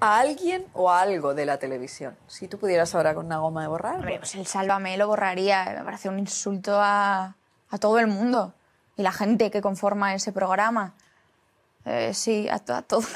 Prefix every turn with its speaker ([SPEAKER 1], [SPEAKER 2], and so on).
[SPEAKER 1] a alguien o algo de la televisión? Si tú pudieras ahora con una goma de borrar. pues el sálvame lo borraría. Me parece un insulto a, todo el mundo y la
[SPEAKER 2] gente que conforma ese programa. Eh, sí, a, a todo.